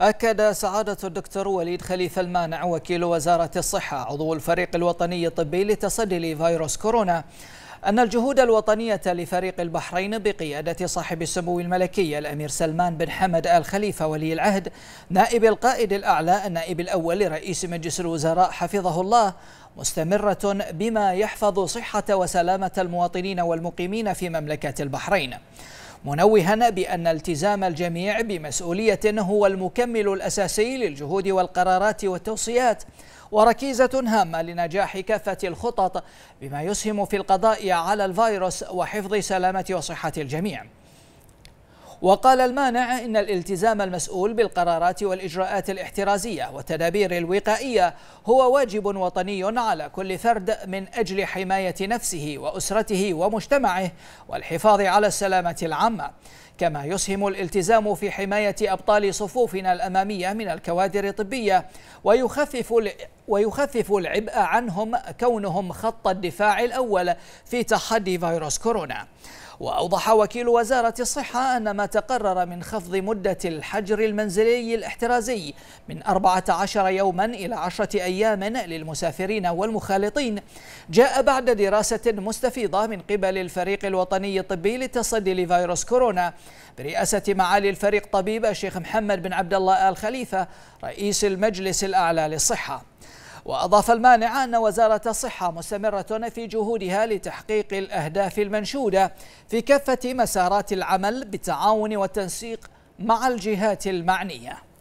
أكد سعادة الدكتور وليد خليفة المانع وكيل وزارة الصحة عضو الفريق الوطني الطبي لتصدي لفيروس كورونا أن الجهود الوطنية لفريق البحرين بقيادة صاحب السمو الملكي الأمير سلمان بن حمد آل خليفة ولي العهد نائب القائد الأعلى النائب الأول لرئيس مجلس الوزراء حفظه الله مستمرة بما يحفظ صحة وسلامة المواطنين والمقيمين في مملكة البحرين منوها بأن التزام الجميع بمسؤولية هو المكمل الأساسي للجهود والقرارات والتوصيات وركيزة هامة لنجاح كافة الخطط بما يسهم في القضاء على الفيروس وحفظ سلامة وصحة الجميع وقال المانع إن الالتزام المسؤول بالقرارات والإجراءات الاحترازية والتدابير الوقائية هو واجب وطني على كل فرد من أجل حماية نفسه وأسرته ومجتمعه والحفاظ على السلامة العامة كما يسهم الالتزام في حماية أبطال صفوفنا الأمامية من الكوادر الطبية ويخفف ويخفف العبء عنهم كونهم خط الدفاع الأول في تحدي فيروس كورونا وأوضح وكيل وزارة الصحة أن ما تقرر من خفض مدة الحجر المنزلي الاحترازي من 14 يوما إلى 10 أيام للمسافرين والمخالطين جاء بعد دراسة مستفيضة من قبل الفريق الوطني الطبي للتصدي لفيروس كورونا برئاسة معالي الفريق طبيب الشيخ محمد بن عبد الله آل خليفة رئيس المجلس الأعلى للصحة وأضاف المانع أن وزارة الصحة مستمرة في جهودها لتحقيق الأهداف المنشودة في كافة مسارات العمل بالتعاون والتنسيق مع الجهات المعنية